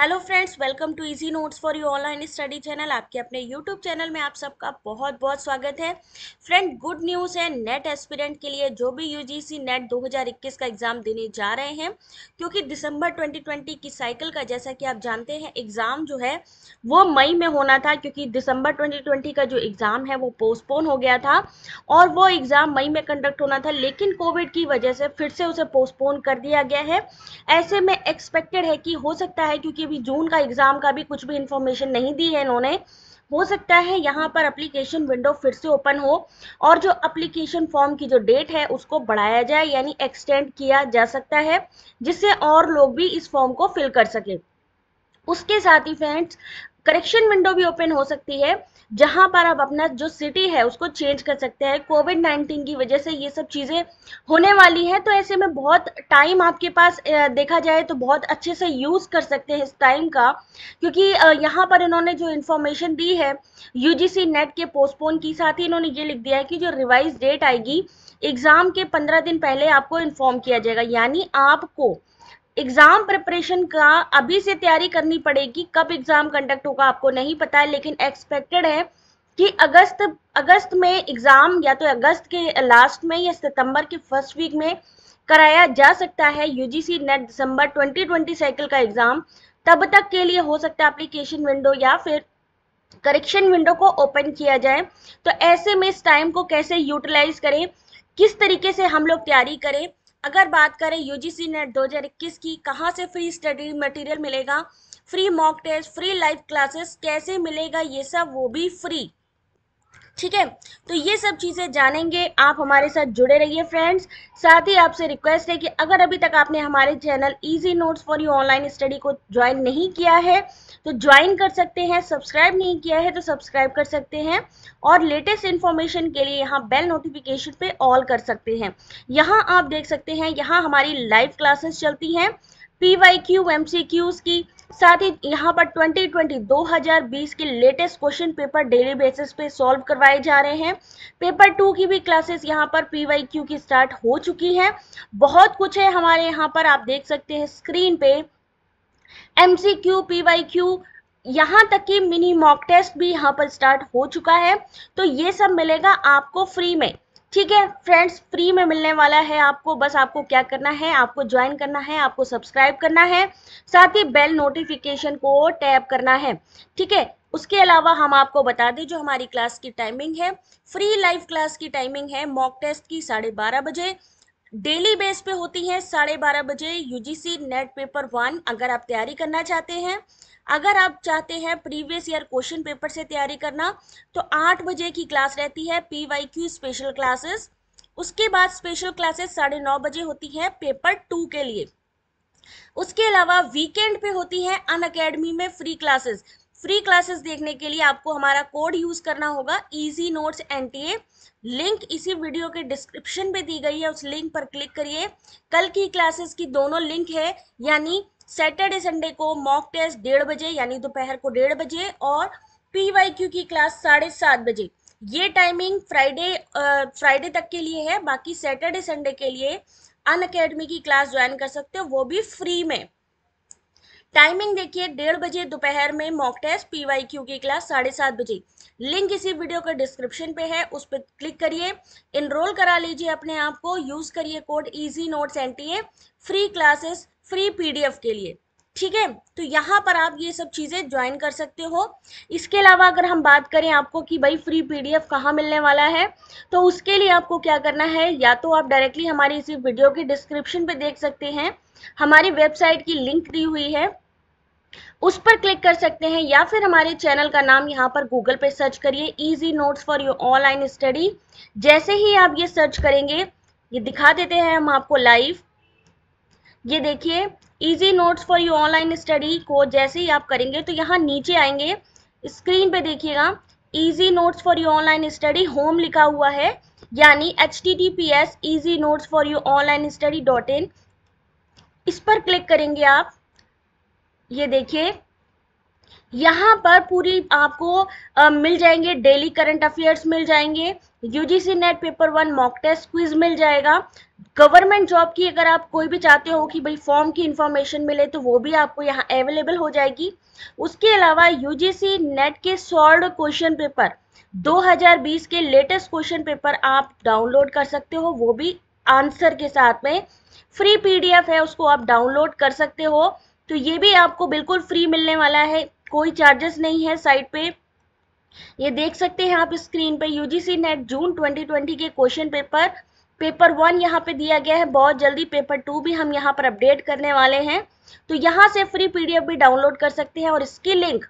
hello friends welcome to easy notes for you online study channel आपके अपने YouTube channel में आप सबका बहुत बहुत स्वागत है फ्रेंड गुड न्यूज़ है नेट एस्पिरेंट के लिए जो भी यूजीसी नेट 2021 का एग्ज़ाम देने जा रहे हैं क्योंकि दिसंबर 2020 की साइकिल का जैसा कि आप जानते हैं एग्ज़ाम जो है वो मई में होना था क्योंकि दिसंबर ट्वेंटी का जो एग्ज़ाम है वो पोस्टपोन हो गया था और वो एग्ज़ाम मई में कंडक्ट होना था लेकिन कोविड की वजह से फिर से उसे पोस्टपोन कर दिया गया है ऐसे में एक्सपेक्टेड है कि हो सकता है क्योंकि भी जून का एग्ज़ाम का भी कुछ भी इंफॉर्मेशन नहीं दी है इन्होंने हो सकता है यहाँ पर अप्लीकेशन विंडो फिर से ओपन हो और जो अप्लीकेशन फॉर्म की जो डेट है उसको बढ़ाया जाए यानी एक्सटेंड किया जा सकता है जिससे और लोग भी इस फॉर्म को फिल कर सके उसके साथ ही फ्रेंड्स करेक्शन विंडो भी ओपन हो सकती है जहां पर आप अपना जो सिटी है उसको चेंज कर सकते हैं कोविड नाइन्टीन की वजह से ये सब चीज़ें होने वाली हैं तो ऐसे में बहुत टाइम आपके पास देखा जाए तो बहुत अच्छे से यूज़ कर सकते हैं इस टाइम का क्योंकि यहाँ पर इन्होंने जो इन्फॉर्मेशन दी है यू नेट के पोस्टपोन की साथ ही इन्होंने ये लिख दिया है कि जो रिवाइज डेट आएगी एग्ज़ाम के पंद्रह दिन पहले आपको इन्फॉर्म किया जाएगा यानी आपको एग्जाम प्रिपरेशन का अभी से तैयारी करनी पड़ेगी कब एग्जाम कंडक्ट होगा आपको नहीं पता है लेकिन एक्सपेक्टेड है कि अगस्त अगस्त में एग्जाम या तो अगस्त के लास्ट में या सितंबर के फर्स्ट वीक में कराया जा सकता है यूजीसी नेट दिसंबर 2020 साइकिल का एग्जाम तब तक के लिए हो सकता है एप्लीकेशन विंडो या फिर करेक्शन विंडो को ओपन किया जाए तो ऐसे में इस टाइम को कैसे यूटिलाइज करें किस तरीके से हम लोग तैयारी करें अगर बात करें यूजीसी नेट 2021 की कहाँ से फ्री स्टडी मटेरियल मिलेगा free mock test free live classes कैसे मिलेगा ये सब वो भी फ्री ठीक है तो ये सब चीज़ें जानेंगे आप हमारे साथ जुड़े रहिए फ्रेंड्स साथ ही आपसे रिक्वेस्ट है कि अगर अभी तक आपने हमारे channel easy notes for you online study को ज्वाइन नहीं किया है तो ज्वाइन कर सकते हैं सब्सक्राइब नहीं किया है तो सब्सक्राइब कर सकते हैं और लेटेस्ट इन्फॉर्मेशन के लिए यहाँ बेल नोटिफिकेशन पे ऑल कर सकते हैं यहाँ आप देख सकते हैं यहाँ हमारी लाइव क्लासेस चलती हैं P Y Q M C Qs की साथ ही यहाँ पर 2020 2020 के latest question paper daily basis पे सॉल्व करवाए जा रहे हैं पेपर टू की भी क्लासेस यहाँ पर पी की स्टार्ट हो चुकी है बहुत कुछ है हमारे यहाँ पर आप देख सकते हैं स्क्रीन पे एम सी वाई क्यू यहाँ तक कि मिनी मॉक टेस्ट भी यहाँ पर स्टार्ट हो चुका है तो ये सब मिलेगा आपको फ्री में ठीक है फ्रेंड्स फ्री में मिलने वाला है आपको बस आपको क्या करना है आपको ज्वाइन करना है आपको सब्सक्राइब करना है साथ ही बेल नोटिफिकेशन को टैप करना है ठीक है उसके अलावा हम आपको बता दें जो हमारी क्लास की टाइमिंग है फ्री लाइव क्लास की टाइमिंग है मॉक टेस्ट की साढ़े बारह बजे डेली बेस पे होती है साढ़े बारह बजे यूजीसी नेट पेपर वन अगर आप तैयारी करना चाहते हैं अगर आप चाहते हैं प्रीवियस ईयर क्वेश्चन पेपर से तैयारी करना तो आठ बजे की क्लास रहती है P Y Q special classes उसके बाद स्पेशल क्लासेस साढ़े नौ बजे होती है पेपर टू के लिए उसके अलावा वीकेंड पे होती है अन अकेडमी में फ्री क्लासेस फ्री क्लासेस देखने के लिए आपको हमारा कोड यूज़ करना होगा इजी नोट्स एन लिंक इसी वीडियो के डिस्क्रिप्शन पे दी गई है उस लिंक पर क्लिक करिए कल की क्लासेस की दोनों लिंक है यानी सैटरडे संडे को मॉक टेस्ट डेढ़ बजे यानी दोपहर को डेढ़ बजे और पी क्यू की क्लास साढ़े सात बजे ये टाइमिंग फ्राइडे फ्राइडे तक के लिए है बाकी सैटरडे संडे के लिए अन अकेडमी की क्लास ज्वाइन कर सकते हो वो भी फ्री में टाइमिंग देखिए डेढ़ बजे दोपहर में mock test P Y Q की क्लास साढ़े सात बजे लिंक इसी वीडियो के डिस्क्रिप्शन पे है उस पर क्लिक करिए इनरोल करा लीजिए अपने आप को यूज़ करिए code easy notes N free classes free PDF के लिए ठीक है तो यहाँ पर आप ये सब चीज़ें ज्वाइन कर सकते हो इसके अलावा अगर हम बात करें आपको कि भाई फ्री पीडीएफ कहाँ मिलने वाला है तो उसके लिए आपको क्या करना है या तो आप डायरेक्टली हमारी इसी वीडियो के डिस्क्रिप्शन पे देख सकते हैं हमारी वेबसाइट की लिंक दी हुई है उस पर क्लिक कर सकते हैं या फिर हमारे चैनल का नाम यहाँ पर गूगल पे सर्च करिए easy notes for your online study जैसे ही आप ये सर्च करेंगे ये दिखा देते हैं हम आपको लाइव ये देखिए easy notes for you online study को जैसे ही आप करेंगे तो यहाँ नीचे आएंगे स्क्रीन पे देखिएगा easy notes for you online study home लिखा हुआ है यानी H T T P S easy notes for you online study dot in इस पर क्लिक करेंगे आप ये देखिए यहाँ पर पूरी आपको आ, मिल जाएंगे डेली करंट अफेयर्स मिल जाएंगे UGC NET paper one mock test quiz मिल जाएगा गवर्नमेंट जॉब की अगर आप कोई भी चाहते हो कि भाई फॉर्म की इंफॉर्मेशन मिले तो वो भी आपको यहाँ अवेलेबल हो जाएगी उसके अलावा यूजीसी नेट के सॉल्व क्वेश्चन पेपर 2020 के लेटेस्ट क्वेश्चन पेपर आप डाउनलोड कर सकते हो वो भी आंसर के साथ में फ्री पीडीएफ है उसको आप डाउनलोड कर सकते हो तो ये भी आपको बिल्कुल फ्री मिलने वाला है कोई चार्जेस नहीं है साइट पे ये देख सकते हैं आप स्क्रीन पर यूजीसी नेट जून 2020 के क्वेश्चन पेपर पेपर वन यहाँ पे दिया गया है बहुत जल्दी पेपर टू भी हम यहाँ पर अपडेट करने वाले हैं तो यहाँ से फ्री पीडीएफ भी डाउनलोड कर सकते हैं और इसकी लिंक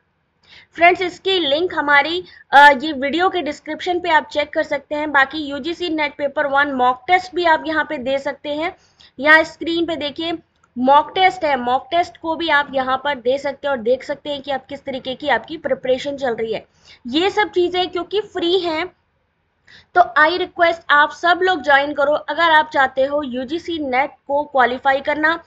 फ्रेंड्स इसकी लिंक हमारी ये वीडियो के डिस्क्रिप्शन पे आप चेक कर सकते हैं बाकी UGC NET paper one mock test भी आप यहाँ पे दे सकते हैं यहाँ स्क्रीन पे देखिए मॉक टेस्ट है मॉक टेस्ट को भी आप यहाँ पर दे सकते हैं और देख सकते हैं कि आप किस तरीके की आपकी प्रिपरेशन चल रही है ये सब चीज़ें क्योंकि फ्री हैं तो आई रिक्वेस्ट आप सब लोग ज्वाइन करो अगर आप चाहते हो यूजीसी नेट को क्वालिफाई करना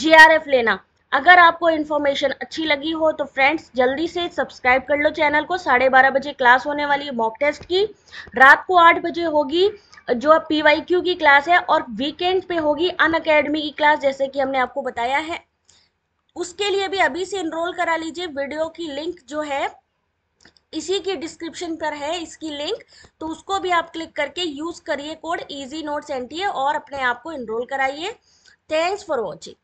जेआरएफ लेना अगर आपको इन्फॉर्मेशन अच्छी लगी हो तो फ्रेंड्स जल्दी से सब्सक्राइब कर लो चैनल को साढ़े बारह बजे क्लास होने वाली है मॉक टेस्ट की रात को आठ बजे होगी जो पी वाई क्यू की क्लास है और वीकेंड पे होगी अन अकेडमी की क्लास जैसे कि हमने आपको बताया है उसके लिए भी अभी से इनरोल करा लीजिए वीडियो की लिंक जो है इसी की डिस्क्रिप्शन पर है इसकी लिंक तो उसको भी आप क्लिक करके यूज़ करिए कोड इजी नोट्स एंटी और अपने आप को इनरोल कराइए थैंक्स फॉर वॉचिंग